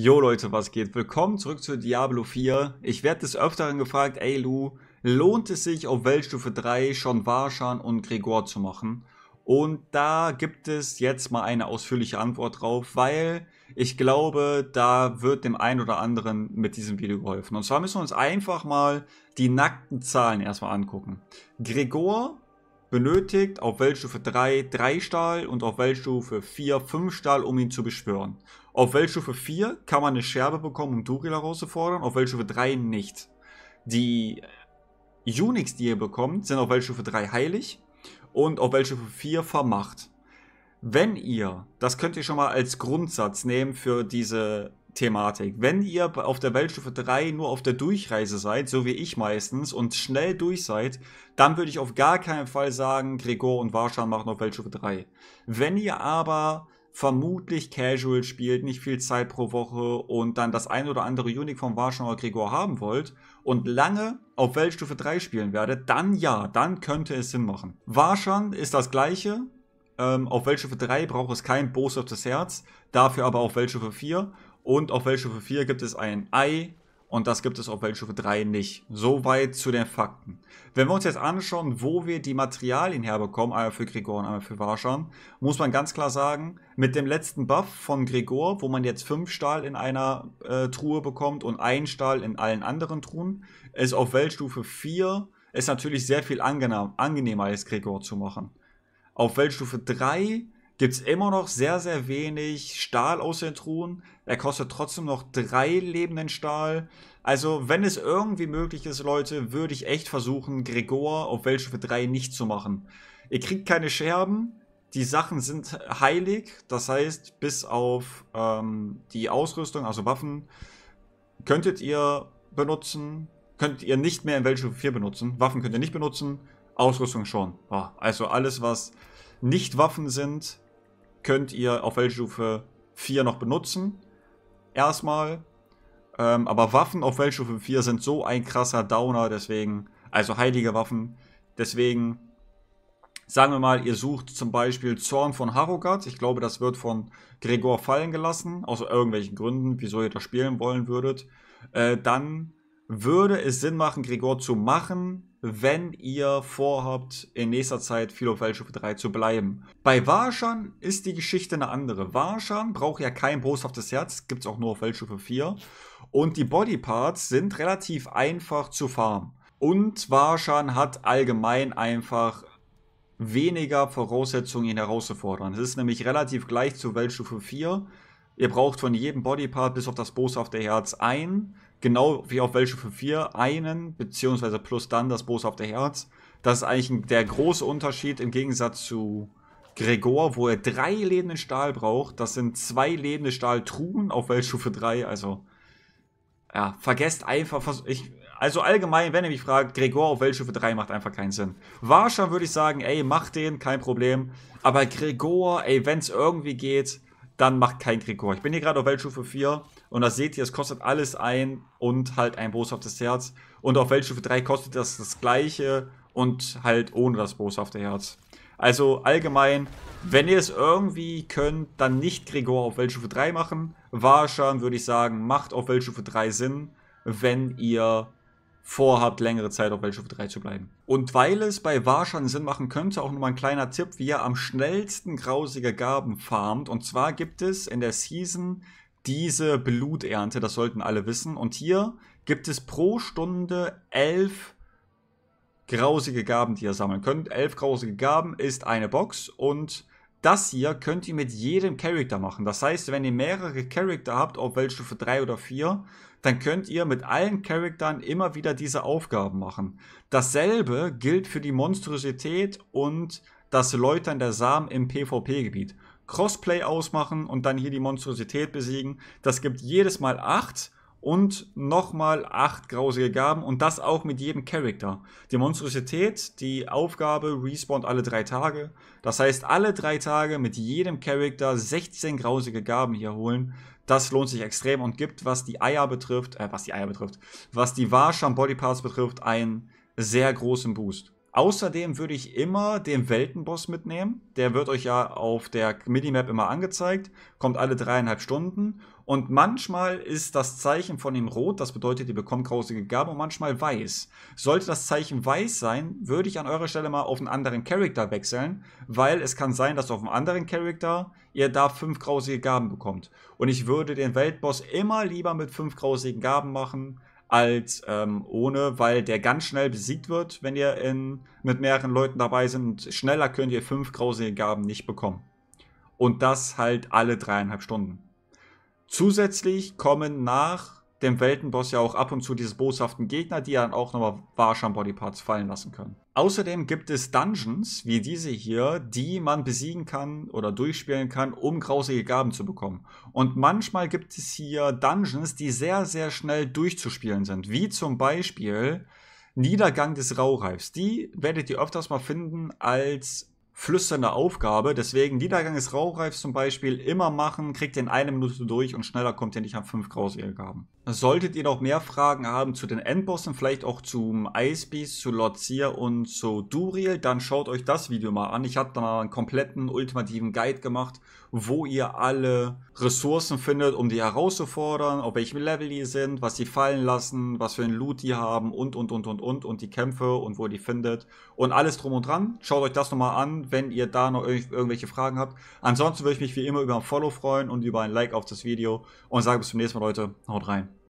Jo Leute, was geht? Willkommen zurück zu Diablo 4. Ich werde des Öfteren gefragt, ey Lu, lohnt es sich auf Weltstufe 3 schon Warshan und Gregor zu machen? Und da gibt es jetzt mal eine ausführliche Antwort drauf, weil ich glaube, da wird dem einen oder anderen mit diesem Video geholfen. Und zwar müssen wir uns einfach mal die nackten Zahlen erstmal angucken. Gregor benötigt auf Weltstufe 3 3 Stahl und auf Weltstufe 4 5 Stahl, um ihn zu beschwören. Auf Weltstufe 4 kann man eine Scherbe bekommen, um Turila rauszufordern, auf Weltstufe 3 nicht. Die äh, Unix, die ihr bekommt, sind auf Weltstufe 3 heilig und auf Weltstufe 4 vermacht. Wenn ihr, das könnt ihr schon mal als Grundsatz nehmen für diese Thematik, wenn ihr auf der Weltstufe 3 nur auf der Durchreise seid, so wie ich meistens, und schnell durch seid, dann würde ich auf gar keinen Fall sagen, Gregor und Warschan machen auf Weltstufe 3. Wenn ihr aber vermutlich casual spielt, nicht viel Zeit pro Woche und dann das ein oder andere Unicorn Warschauer Gregor haben wollt und lange auf Weltstufe 3 spielen werdet, dann ja, dann könnte es Sinn machen. Warschan ist das gleiche. Ähm, auf Weltstufe 3 braucht es kein Boss boshaftes Herz, dafür aber auf Weltstufe 4. Und auf Weltstufe 4 gibt es ein Ei, und das gibt es auf Weltstufe 3 nicht. Soweit zu den Fakten. Wenn wir uns jetzt anschauen, wo wir die Materialien herbekommen, einmal für Gregor und einmal für Warschan, muss man ganz klar sagen, mit dem letzten Buff von Gregor, wo man jetzt 5 Stahl in einer äh, Truhe bekommt und 1 Stahl in allen anderen Truhen, ist auf Weltstufe 4 ist natürlich sehr viel angenehm, angenehmer, als Gregor zu machen. Auf Weltstufe 3 gibt es immer noch sehr, sehr wenig Stahl aus den Truhen. Er kostet trotzdem noch drei lebenden Stahl. Also, wenn es irgendwie möglich ist, Leute, würde ich echt versuchen, Gregor auf Weltstufe 3 nicht zu machen. Ihr kriegt keine Scherben, die Sachen sind heilig, das heißt, bis auf ähm, die Ausrüstung, also Waffen, könntet ihr benutzen, könnt ihr nicht mehr in Weltstufe 4 benutzen. Waffen könnt ihr nicht benutzen, Ausrüstung schon. Oh, also alles, was nicht Waffen sind, könnt ihr auf Weltstufe 4 noch benutzen. Erstmal. Ähm, aber Waffen auf Weltstufe 4 sind so ein krasser Downer, deswegen, also heilige Waffen. Deswegen, sagen wir mal, ihr sucht zum Beispiel Zorn von Harogat. Ich glaube, das wird von Gregor fallen gelassen, aus irgendwelchen Gründen, wieso ihr das spielen wollen würdet. Äh, dann würde es Sinn machen, Gregor zu machen, wenn ihr vorhabt, in nächster Zeit viel auf Weltstufe 3 zu bleiben. Bei Warschan ist die Geschichte eine andere. Warschan braucht ja kein boshaftes Herz, gibt es auch nur auf Weltstufe 4. Und die Bodyparts sind relativ einfach zu farmen. Und Warschan hat allgemein einfach weniger Voraussetzungen, ihn herauszufordern. Es ist nämlich relativ gleich zu Weltstufe 4. Ihr braucht von jedem Bodypart bis auf das boshafte Herz ein genau wie auf Weltstufe 4 einen, beziehungsweise plus dann das boshafte Herz. Das ist eigentlich ein, der große Unterschied im Gegensatz zu Gregor, wo er drei lebende Stahl braucht. Das sind zwei lebende Stahltruhen auf Weltstufe 3. Also, ja, vergesst einfach, ich, also allgemein, wenn ihr mich fragt, Gregor auf Weltstufe 3 macht einfach keinen Sinn. Warschau würde ich sagen, ey, mach den, kein Problem. Aber Gregor, ey, wenn es irgendwie geht, dann macht kein Gregor. Ich bin hier gerade auf Weltstufe 4 und da seht ihr, es kostet alles ein und halt ein boshaftes Herz. Und auf Weltstufe 3 kostet das das gleiche und halt ohne das boshafte Herz. Also allgemein, wenn ihr es irgendwie könnt, dann nicht Gregor auf Weltstufe 3 machen. Warscham würde ich sagen, macht auf Weltstufe 3 Sinn, wenn ihr vorhabt, längere Zeit auf Weltstufe 3 zu bleiben. Und weil es bei Warschern Sinn machen könnte, auch nochmal ein kleiner Tipp, wie ihr am schnellsten grausige Gaben farmt. Und zwar gibt es in der Season diese Bluternte, das sollten alle wissen. Und hier gibt es pro Stunde elf grausige Gaben, die ihr sammeln könnt. Elf grausige Gaben ist eine Box und das hier könnt ihr mit jedem Charakter machen. Das heißt, wenn ihr mehrere Charakter habt, ob Weltstufe 3 oder 4, dann könnt ihr mit allen Charaktern immer wieder diese Aufgaben machen. Dasselbe gilt für die Monstrosität und das Läutern der Samen im PvP-Gebiet. Crossplay ausmachen und dann hier die Monstrosität besiegen. Das gibt jedes Mal 8 und nochmal 8 grausige Gaben und das auch mit jedem Charakter. Die Monstrosität, die Aufgabe respawnt alle 3 Tage. Das heißt, alle 3 Tage mit jedem Charakter 16 grausige Gaben hier holen. Das lohnt sich extrem und gibt, was die Eier betrifft, äh, was die Eier betrifft, was die Warsham Bodyparts betrifft, einen sehr großen Boost. Außerdem würde ich immer den Weltenboss mitnehmen. Der wird euch ja auf der Minimap immer angezeigt. Kommt alle dreieinhalb Stunden. Und manchmal ist das Zeichen von ihm rot. Das bedeutet, ihr bekommt grausige Gaben. Und manchmal weiß. Sollte das Zeichen weiß sein, würde ich an eurer Stelle mal auf einen anderen Charakter wechseln. Weil es kann sein, dass auf einem anderen Charakter ihr da fünf grausige Gaben bekommt. Und ich würde den Weltboss immer lieber mit fünf grausigen Gaben machen als ähm, ohne, weil der ganz schnell besiegt wird, wenn ihr in, mit mehreren Leuten dabei sind. Und schneller könnt ihr fünf grausige Gaben nicht bekommen. Und das halt alle dreieinhalb Stunden. Zusätzlich kommen nach dem Weltenboss ja auch ab und zu diese boshaften Gegner, die dann auch nochmal Warsham Bodyparts fallen lassen können. Außerdem gibt es Dungeons, wie diese hier, die man besiegen kann oder durchspielen kann, um grausige Gaben zu bekommen. Und manchmal gibt es hier Dungeons, die sehr, sehr schnell durchzuspielen sind, wie zum Beispiel Niedergang des Raureifs. Die werdet ihr öfters mal finden als flüsternde Aufgabe. Deswegen Niedergang des Rauchreifs zum Beispiel immer machen, kriegt ihr in einer Minute durch und schneller kommt ihr nicht an fünf Graus-Irrgaben. Solltet ihr noch mehr Fragen haben zu den Endbossen, vielleicht auch zum Icebeast, zu Lord und zu Duriel, dann schaut euch das Video mal an. Ich habe da mal einen kompletten ultimativen Guide gemacht, wo ihr alle Ressourcen findet, um die herauszufordern, auf welchem Level die sind, was sie fallen lassen, was für einen Loot die haben und, und, und, und, und, und die Kämpfe und wo ihr die findet und alles drum und dran. Schaut euch das nochmal an, wenn ihr da noch irg irgendwelche Fragen habt. Ansonsten würde ich mich wie immer über ein Follow freuen und über ein Like auf das Video und sage bis zum nächsten Mal, Leute. Haut rein.